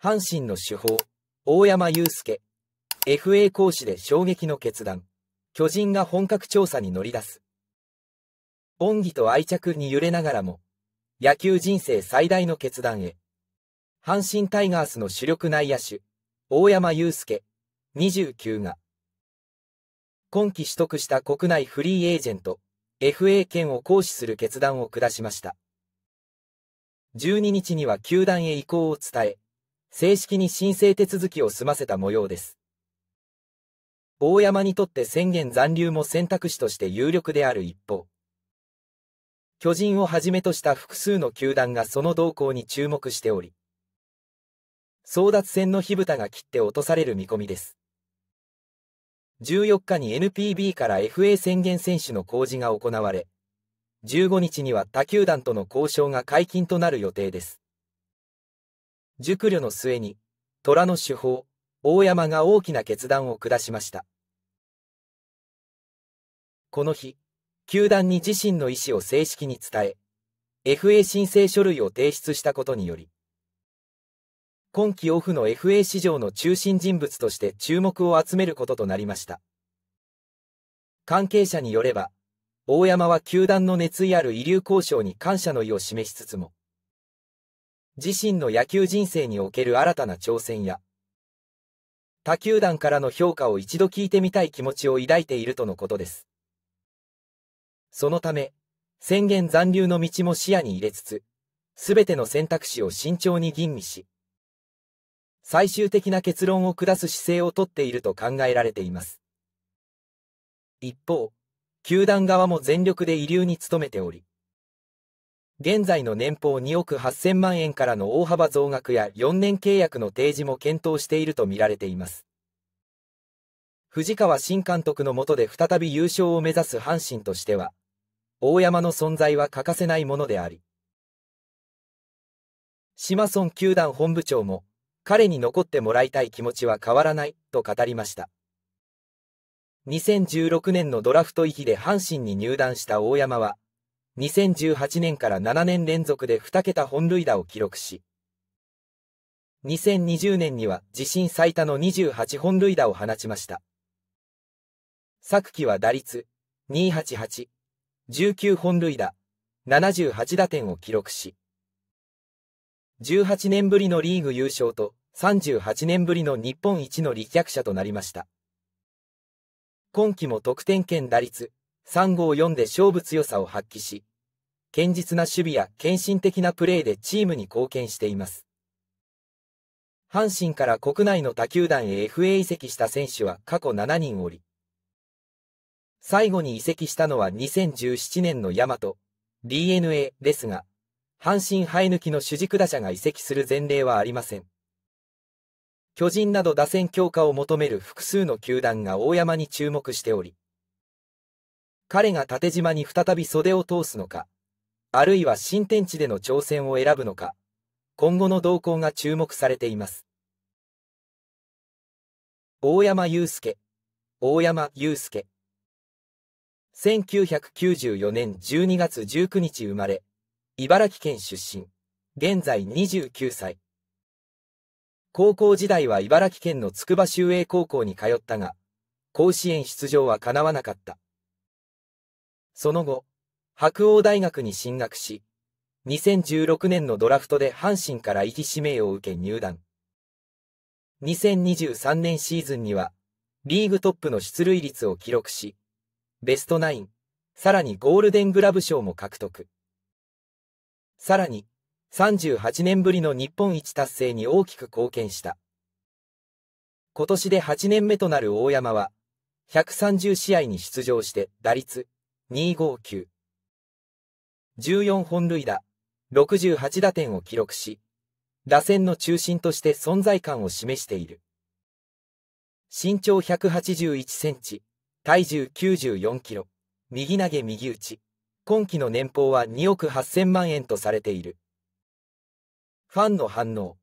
阪神の主砲、大山祐介。FA 講師で衝撃の決断。巨人が本格調査に乗り出す。恩義と愛着に揺れながらも、野球人生最大の決断へ。阪神タイガースの主力内野手、大山祐介、29が、今季取得した国内フリーエージェント、FA 権を行使する決断を下しました。12日には球団へ移行を伝え、正式に申請手続きを済ませた模様です。大山にとって宣言残留も選択肢として有力である一方、巨人をはじめとした複数の球団がその動向に注目しており、争奪戦の火蓋が切って落とされる見込みです。14日に NPB から FA 宣言選手の公示が行われ、15日には他球団との交渉が解禁となる予定です。熟慮の末に、虎の手法、大山が大きな決断を下しました。この日、球団に自身の意思を正式に伝え、FA 申請書類を提出したことにより、今季オフの FA 市場の中心人物として注目を集めることとなりました。関係者によれば、大山は球団の熱意ある遺留交渉に感謝の意を示しつつも、自身の野球人生における新たな挑戦や、他球団からの評価を一度聞いてみたい気持ちを抱いているとのことです。そのため、宣言残留の道も視野に入れつつ、全ての選択肢を慎重に吟味し、最終的な結論を下す姿勢をとっていると考えられています。一方、球団側も全力で遺留に努めており、現在の年俸2億8000万円からの大幅増額や4年契約の提示も検討しているとみられています。藤川新監督の下で再び優勝を目指す阪神としては、大山の存在は欠かせないものであり、島村球団本部長も、彼に残ってもらいたい気持ちは変わらない、と語りました。2016年のドラフトきで阪神に入団した大山は、2018年から7年連続で2桁本塁打を記録し、2020年には自身最多の28本塁打を放ちました。昨季は打率288、19本塁打、78打点を記録し、18年ぶりのリーグ優勝と38年ぶりの日本一の立脚者となりました。今季も得点圏打率354で勝負強さを発揮し、堅実な守備や献身的なプレーでチームに貢献しています。阪神から国内の他球団へ FA 移籍した選手は過去7人おり、最後に移籍したのは2017年の大和、DNA ですが、阪神生え抜きの主軸打者が移籍する前例はありません。巨人など打線強化を求める複数の球団が大山に注目しており、彼が縦島に再び袖を通すのか、あるいは新天地での挑戦を選ぶのか、今後の動向が注目されています。大山祐介、大山祐介。1994年12月19日生まれ、茨城県出身、現在29歳。高校時代は茨城県の筑波修英高校に通ったが、甲子園出場は叶わなかった。その後、白鴎大学に進学し、2016年のドラフトで阪神から気指名を受け入団。2023年シーズンには、リーグトップの出塁率を記録し、ベストナイン、さらにゴールデングラブ賞も獲得。さらに、38年ぶりの日本一達成に大きく貢献した。今年で8年目となる大山は、130試合に出場して打率259。14本塁打、68打点を記録し、打線の中心として存在感を示している。身長181センチ、体重94キロ、右投げ右打ち、今季の年俸は2億8000万円とされている。ファンの反応。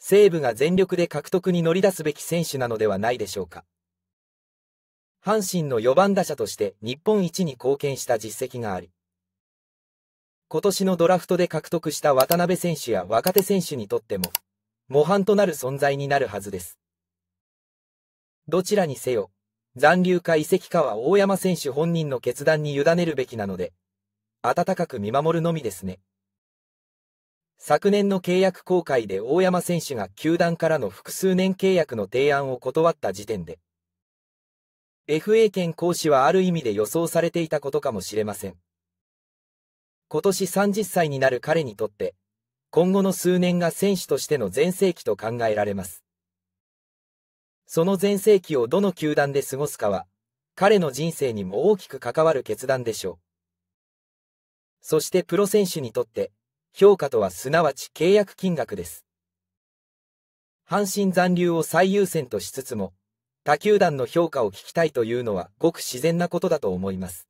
西武が全力で獲得に乗り出すべき選手なのではないでしょうか。阪神の4番打者として日本一に貢献した実績があり、今年のドラフトで獲得した渡辺選手や若手選手にとっても、模範となる存在になるはずです。どちらにせよ、残留か移籍かは大山選手本人の決断に委ねるべきなので、温かく見守るのみですね。昨年の契約更改で大山選手が球団からの複数年契約の提案を断った時点で、FA 権行使はある意味で予想されていたことかもしれません。今年30歳になる彼にとって、今後の数年が選手としての全盛期と考えられます。その全盛期をどの球団で過ごすかは、彼の人生にも大きく関わる決断でしょう。そしてプロ選手にとって、評価とはすなわち契約金額です。阪神残留を最優先としつつも、他球団の評価を聞きたいというのはごく自然なことだと思います。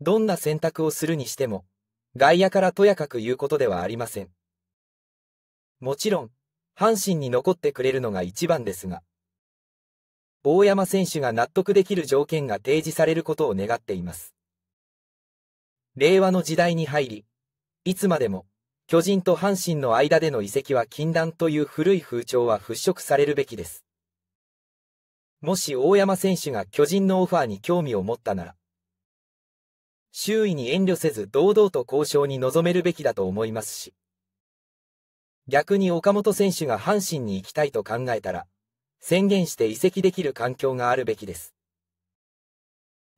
どんな選択をするにしても、外野からとやかく言うことではありません。もちろん、阪神に残ってくれるのが一番ですが、大山選手が納得できる条件が提示されることを願っています。令和の時代に入り、いつまでも巨人と阪神の間での移籍は禁断という古い風潮は払拭されるべきです。もし大山選手が巨人のオファーに興味を持ったなら、周囲に遠慮せず堂々と交渉に臨めるべきだと思いますし、逆に岡本選手が阪神に行きたいと考えたら、宣言して移籍できる環境があるべきです。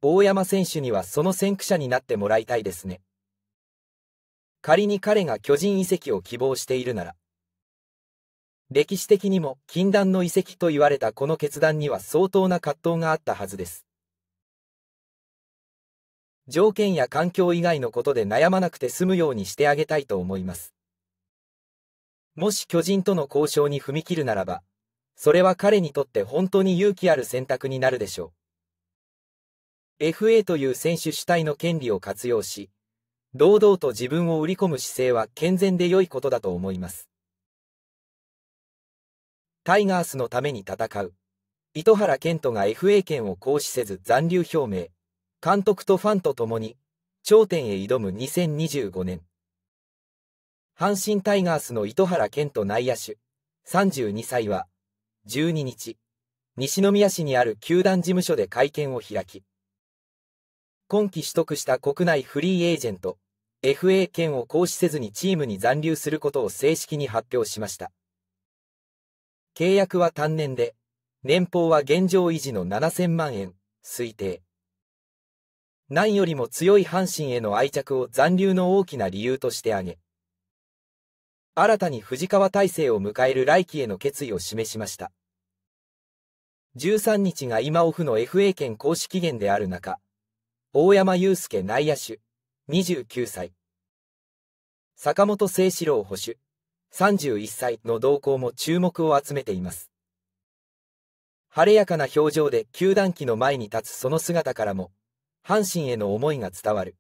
大山選手にはその先駆者になってもらいたいですね。仮に彼が巨人遺跡を希望しているなら、歴史的にも禁断の遺跡と言われたこの決断には相当な葛藤があったはずです。条件や環境以外のことで悩まなくて済むようにしてあげたいと思います。もし巨人との交渉に踏み切るならば、それは彼にとって本当に勇気ある選択になるでしょう。FA という選手主体の権利を活用し、堂々と自分を売り込む姿勢は健全で良いことだと思います。タイガースのために戦う。糸原健人が FA 権を行使せず残留表明。監督とファンと共に、頂点へ挑む2025年。阪神タイガースの糸原健人内野手、32歳は、12日、西宮市にある球団事務所で会見を開き、今季取得した国内フリーエージェント、FA 権を行使せずにチームに残留することを正式に発表しました。契約は単年で、年俸は現状維持の7000万円、推定。何よりも強い阪神への愛着を残留の大きな理由として挙げ、新たに藤川体制を迎える来季への決意を示しました。13日が今オフの FA 権行使期限である中、大山祐介内野手、29歳。坂本聖志郎捕手、31歳の動向も注目を集めています。晴れやかな表情で球団機の前に立つその姿からも、阪神への思いが伝わる。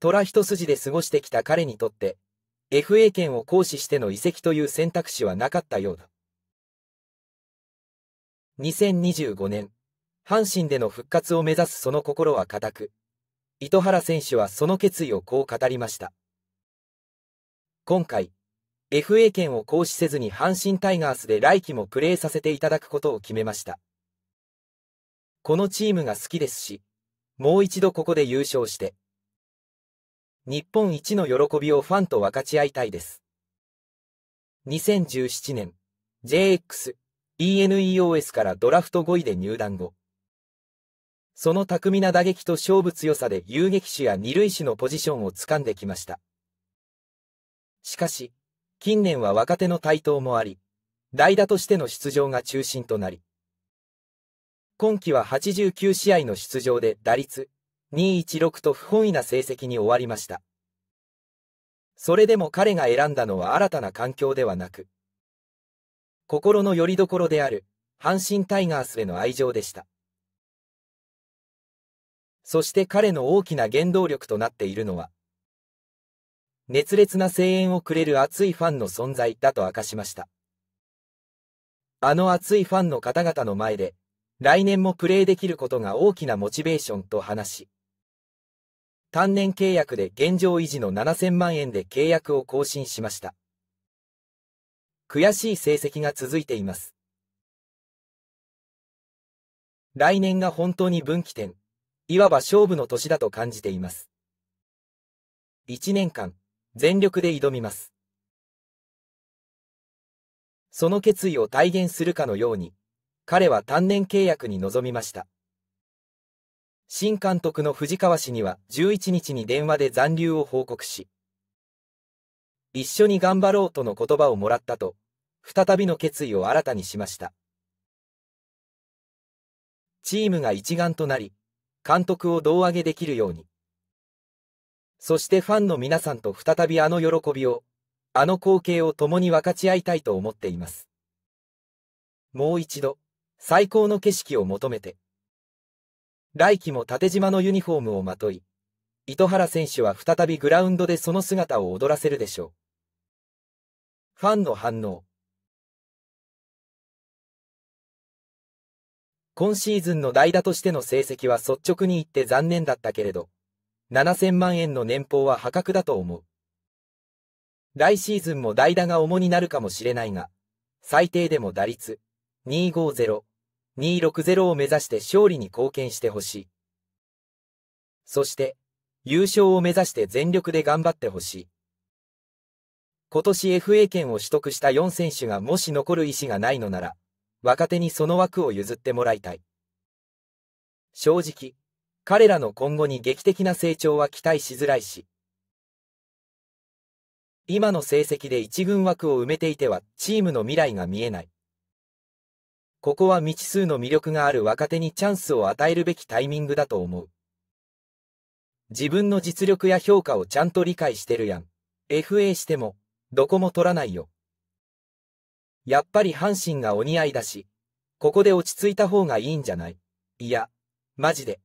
虎一筋で過ごしてきた彼にとって、FA 権を行使しての移籍という選択肢はなかったようだ。2025年阪神での復活を目指すその心は固く、糸原選手はその決意をこう語りました。今回、FA 権を行使せずに阪神タイガースで来季もプレーさせていただくことを決めました。このチームが好きですし、もう一度ここで優勝して、日本一の喜びをファンと分かち合いたいです。2017年、JX、ENEOS からドラフト5位で入団後、その巧みな打撃と勝負強さで遊撃手や二塁手のポジションを掴んできました。しかし、近年は若手の台頭もあり、代打としての出場が中心となり、今季は89試合の出場で打率216と不本意な成績に終わりました。それでも彼が選んだのは新たな環境ではなく、心の拠り所である阪神タイガースへの愛情でした。そして彼の大きな原動力となっているのは、熱烈な声援をくれる熱いファンの存在だと明かしました。あの熱いファンの方々の前で、来年もプレーできることが大きなモチベーションと話し、単年契約で現状維持の7000万円で契約を更新しました。悔しい成績が続いています。来年が本当に分岐点。いわば勝負の年だと感じています。1年間、全力で挑みます。その決意を体現するかのように、彼は単年契約に臨みました。新監督の藤川氏には11日に電話で残留を報告し、一緒に頑張ろうとの言葉をもらったと、再びの決意を新たにしました。チームが一丸となり、監督を胴上げできるように。そしてファンの皆さんと再びあの喜びを、あの光景を共に分かち合いたいと思っています。もう一度、最高の景色を求めて。来季も縦縞のユニフォームをまとい、糸原選手は再びグラウンドでその姿を踊らせるでしょう。ファンの反応。今シーズンの代打としての成績は率直に言って残念だったけれど、7000万円の年俸は破格だと思う。来シーズンも代打が重になるかもしれないが、最低でも打率250、260を目指して勝利に貢献してほしい。そして、優勝を目指して全力で頑張ってほしい。今年 FA 権を取得した4選手がもし残る意思がないのなら、若手にその枠を譲ってもらいたい。正直、彼らの今後に劇的な成長は期待しづらいし、今の成績で一軍枠を埋めていてはチームの未来が見えない。ここは未知数の魅力がある若手にチャンスを与えるべきタイミングだと思う。自分の実力や評価をちゃんと理解してるやん。FA しても、どこも取らないよ。やっぱり阪神がお似合いだし、ここで落ち着いた方がいいんじゃないいや、マジで。